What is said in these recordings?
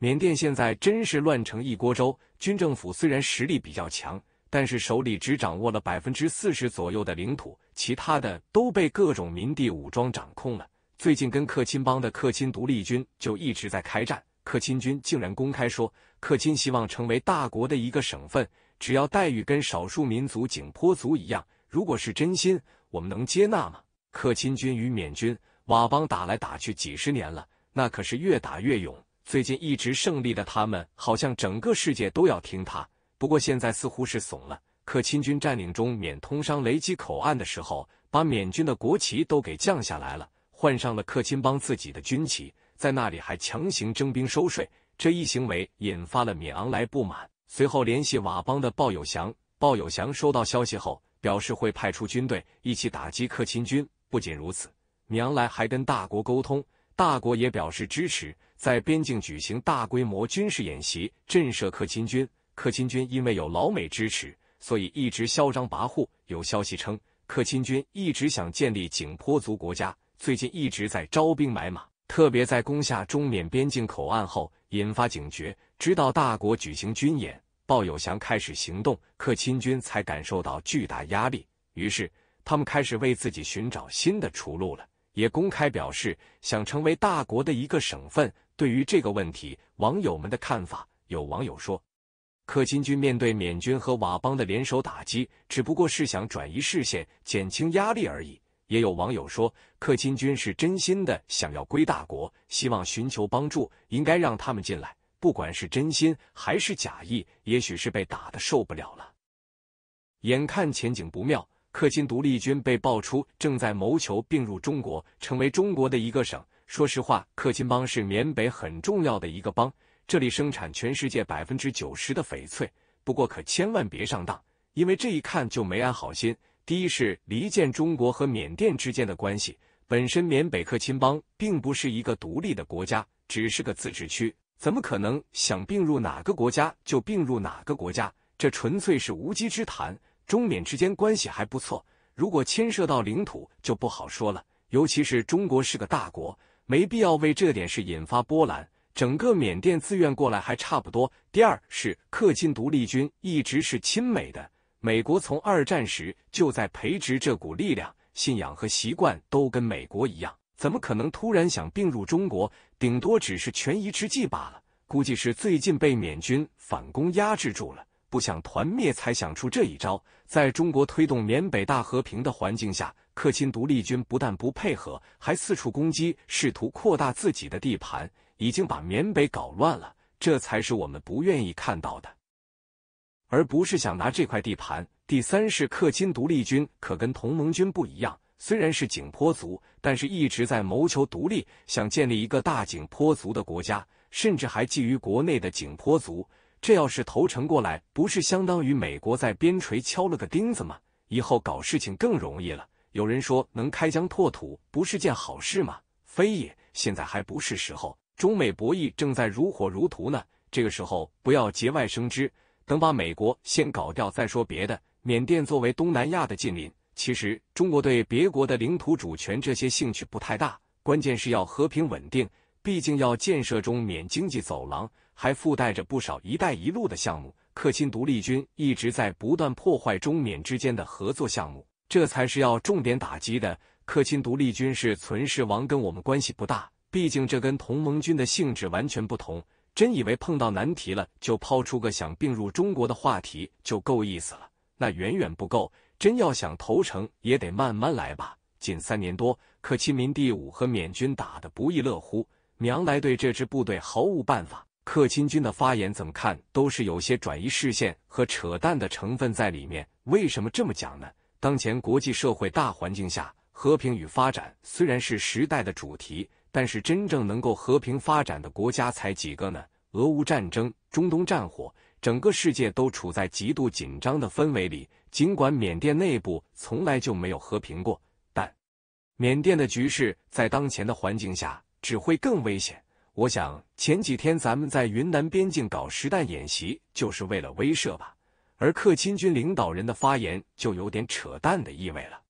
缅甸现在真是乱成一锅粥。军政府虽然实力比较强，但是手里只掌握了百分之四十左右的领土，其他的都被各种民地武装掌控了。最近跟克钦邦的克钦独立军就一直在开战。克钦军竟然公开说，克钦希望成为大国的一个省份，只要待遇跟少数民族景颇族一样。如果是真心，我们能接纳吗？克钦军与缅军、佤邦打来打去几十年了，那可是越打越勇。最近一直胜利的他们，好像整个世界都要听他。不过现在似乎是怂了。克钦军占领中缅通商雷击口岸的时候，把缅军的国旗都给降下来了，换上了克钦邦自己的军旗。在那里还强行征兵收税，这一行为引发了缅昂莱不满。随后联系佤邦的鲍友祥，鲍友祥收到消息后表示会派出军队一起打击克钦军。不仅如此，缅昂莱还跟大国沟通，大国也表示支持。在边境举行大规模军事演习，震慑克钦军。克钦军因为有老美支持，所以一直嚣张跋扈。有消息称，克钦军一直想建立景颇族国家，最近一直在招兵买马。特别在攻下中缅边境口岸后，引发警觉。知道大国举行军演，鲍友祥开始行动，克钦军才感受到巨大压力。于是，他们开始为自己寻找新的出路了。也公开表示想成为大国的一个省份。对于这个问题，网友们的看法，有网友说，克钦军面对缅军和佤邦的联手打击，只不过是想转移视线、减轻压力而已。也有网友说，克钦军是真心的想要归大国，希望寻求帮助，应该让他们进来。不管是真心还是假意，也许是被打的受不了了。眼看前景不妙。克钦独立军被爆出正在谋求并入中国，成为中国的一个省。说实话，克钦邦是缅北很重要的一个邦，这里生产全世界百分之九十的翡翠。不过可千万别上当，因为这一看就没安好心。第一是离间中国和缅甸之间的关系。本身缅北克钦邦并不是一个独立的国家，只是个自治区，怎么可能想并入哪个国家就并入哪个国家？这纯粹是无稽之谈。中缅之间关系还不错，如果牵涉到领土就不好说了。尤其是中国是个大国，没必要为这点事引发波澜。整个缅甸自愿过来还差不多。第二是克钦独立军一直是亲美的，美国从二战时就在培植这股力量，信仰和习惯都跟美国一样，怎么可能突然想并入中国？顶多只是权宜之计罢了，估计是最近被缅军反攻压制住了。不想团灭，才想出这一招。在中国推动缅北大和平的环境下，克钦独立军不但不配合，还四处攻击，试图扩大自己的地盘，已经把缅北搞乱了。这才是我们不愿意看到的，而不是想拿这块地盘。第三是克钦独立军，可跟同盟军不一样。虽然是景颇族，但是一直在谋求独立，想建立一个大景颇族的国家，甚至还觊觎国内的景颇族。这要是投诚过来，不是相当于美国在边陲敲了个钉子吗？以后搞事情更容易了。有人说能开疆拓土，不是件好事吗？非也，现在还不是时候。中美博弈正在如火如荼呢，这个时候不要节外生枝，等把美国先搞掉再说别的。缅甸作为东南亚的近邻，其实中国对别国的领土主权这些兴趣不太大，关键是要和平稳定，毕竟要建设中缅经济走廊。还附带着不少“一带一路”的项目，克钦独立军一直在不断破坏中缅之间的合作项目，这才是要重点打击的。克钦独立军是存世王，跟我们关系不大，毕竟这跟同盟军的性质完全不同。真以为碰到难题了就抛出个想并入中国的话题就够意思了，那远远不够。真要想投诚，也得慢慢来吧。近三年多，克钦民第五和缅军打得不亦乐乎，娘来对这支部队毫无办法。克钦军的发言怎么看都是有些转移视线和扯淡的成分在里面。为什么这么讲呢？当前国际社会大环境下，和平与发展虽然是时代的主题，但是真正能够和平发展的国家才几个呢？俄乌战争、中东战火，整个世界都处在极度紧张的氛围里。尽管缅甸内部从来就没有和平过，但缅甸的局势在当前的环境下只会更危险。我想前几天咱们在云南边境搞实弹演习，就是为了威慑吧？而克钦军领导人的发言就有点扯淡的意味了。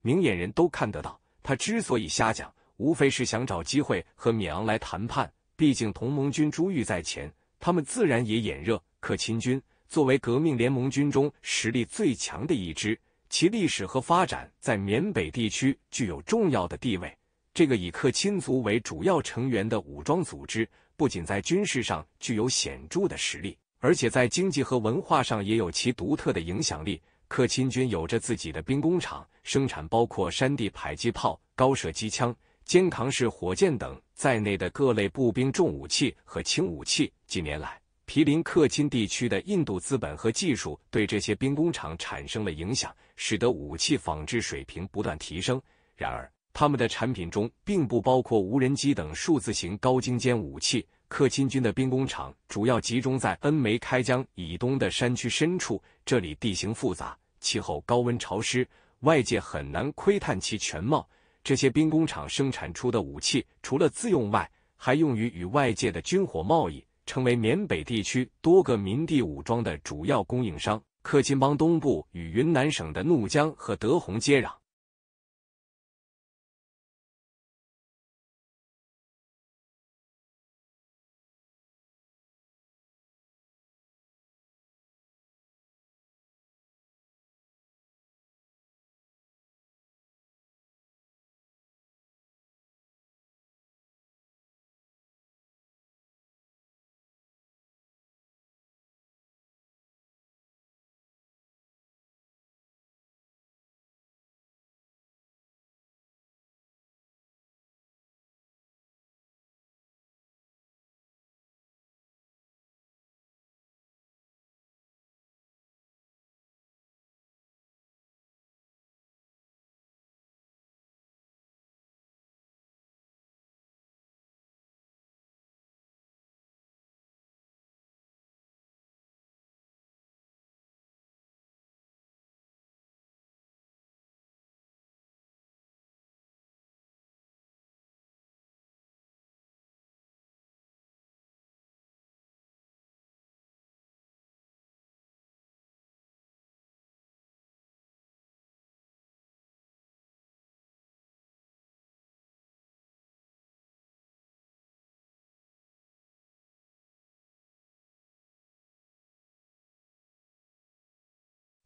明眼人都看得到，他之所以瞎讲，无非是想找机会和缅昂来谈判。毕竟同盟军珠玉在前，他们自然也眼热。克钦军作为革命联盟军中实力最强的一支，其历史和发展在缅北地区具有重要的地位。这个以克钦族为主要成员的武装组织，不仅在军事上具有显著的实力，而且在经济和文化上也有其独特的影响力。克钦军有着自己的兵工厂，生产包括山地迫击炮、高射机枪、肩扛式火箭等在内的各类步兵重武器和轻武器。近年来，毗邻克钦地区的印度资本和技术对这些兵工厂产生了影响，使得武器仿制水平不断提升。然而，他们的产品中并不包括无人机等数字型高精尖武器。克钦军的兵工厂主要集中在恩梅开江以东的山区深处，这里地形复杂，气候高温潮湿，外界很难窥探其全貌。这些兵工厂生产出的武器，除了自用外，还用于与外界的军火贸易，成为缅北地区多个民地武装的主要供应商。克钦邦东部与云南省的怒江和德宏接壤。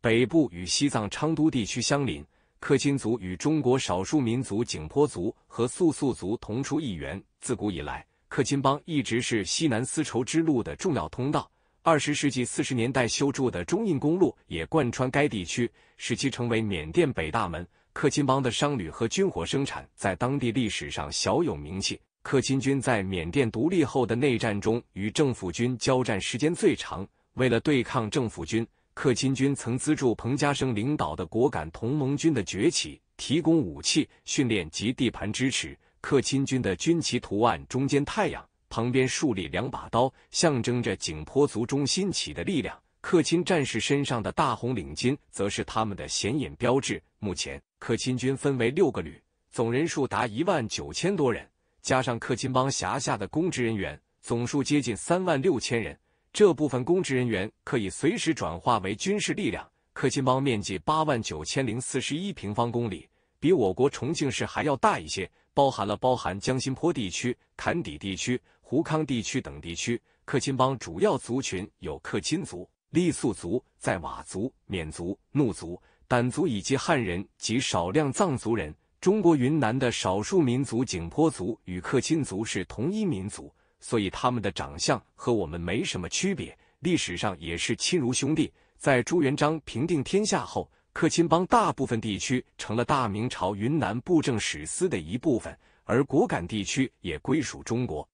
北部与西藏昌都地区相邻，克钦族与中国少数民族景颇族和素素族同出一源。自古以来，克钦邦一直是西南丝绸之路的重要通道。二十世纪四十年代修筑的中印公路也贯穿该地区，使其成为缅甸北大门。克钦邦的商旅和军火生产在当地历史上小有名气。克钦军在缅甸独立后的内战中与政府军交战时间最长。为了对抗政府军。克钦军曾资助彭家声领导的果敢同盟军的崛起，提供武器、训练及地盘支持。克钦军的军旗图案中间太阳，旁边竖立两把刀，象征着景颇族中心起的力量。克钦战士身上的大红领巾则是他们的显眼标志。目前，克钦军分为六个旅，总人数达一万九千多人，加上克钦邦辖下的公职人员，总数接近三万六千人。这部分公职人员可以随时转化为军事力量。克钦邦面积八万九千零四十一平方公里，比我国重庆市还要大一些，包含了包含江心坡地区、坎底地区、胡康地区等地区。克钦邦主要族群有克钦族、傈僳族、在佤族、缅族、怒族、掸族以及汉人及少量藏族人。中国云南的少数民族景颇族与克钦族是同一民族。所以他们的长相和我们没什么区别，历史上也是亲如兄弟。在朱元璋平定天下后，克钦邦大部分地区成了大明朝云南布政使司的一部分，而果敢地区也归属中国。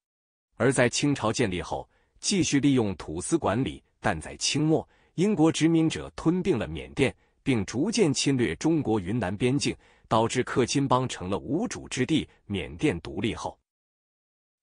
而在清朝建立后，继续利用土司管理，但在清末，英国殖民者吞并了缅甸，并逐渐侵略中国云南边境，导致克钦邦成了无主之地。缅甸独立后。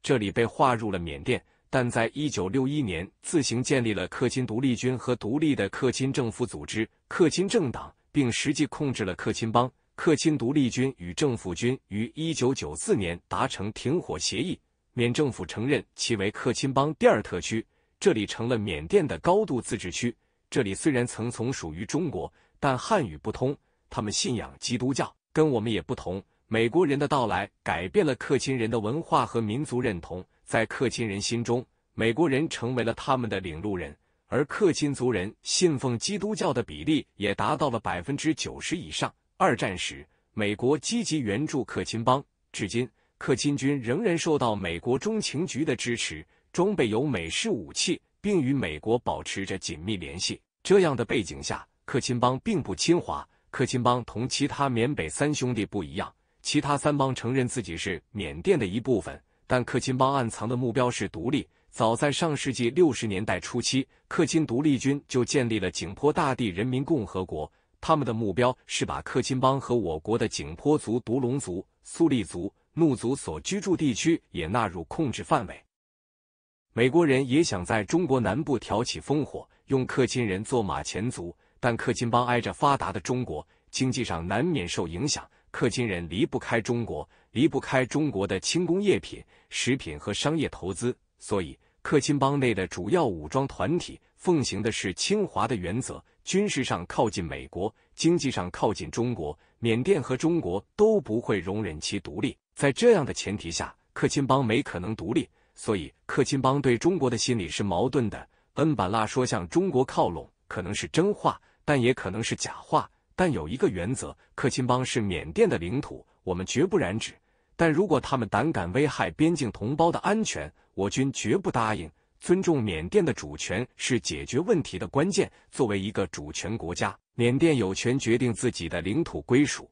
这里被划入了缅甸，但在一九六一年自行建立了克钦独立军和独立的克钦政府组织、克钦政党，并实际控制了克钦邦。克钦独立军与政府军于一九九四年达成停火协议，缅政府承认其为克钦邦第二特区，这里成了缅甸的高度自治区。这里虽然曾从属于中国，但汉语不通，他们信仰基督教，跟我们也不同。美国人的到来改变了克钦人的文化和民族认同，在克钦人心中，美国人成为了他们的领路人，而克钦族人信奉基督教的比例也达到了百分之九十以上。二战时，美国积极援助克钦邦，至今，克钦军仍然受到美国中情局的支持，装备有美式武器，并与美国保持着紧密联系。这样的背景下，克钦邦并不侵华。克钦邦同其他缅北三兄弟不一样。其他三邦承认自己是缅甸的一部分，但克钦邦暗藏的目标是独立。早在上世纪六十年代初期，克钦独立军就建立了景颇大地人民共和国。他们的目标是把克钦邦和我国的景颇族、独龙族、苏利族、怒族所居住地区也纳入控制范围。美国人也想在中国南部挑起烽火，用克钦人做马前卒，但克钦邦挨着发达的中国，经济上难免受影响。克钦人离不开中国，离不开中国的轻工业品、食品和商业投资，所以克钦邦内的主要武装团体奉行的是侵华的原则，军事上靠近美国，经济上靠近中国。缅甸和中国都不会容忍其独立，在这样的前提下，克钦邦没可能独立。所以克钦邦对中国的心理是矛盾的。恩板拉说向中国靠拢可能是真话，但也可能是假话。但有一个原则，克钦邦是缅甸的领土，我们绝不染指。但如果他们胆敢危害边境同胞的安全，我军绝不答应。尊重缅甸的主权是解决问题的关键。作为一个主权国家，缅甸有权决定自己的领土归属。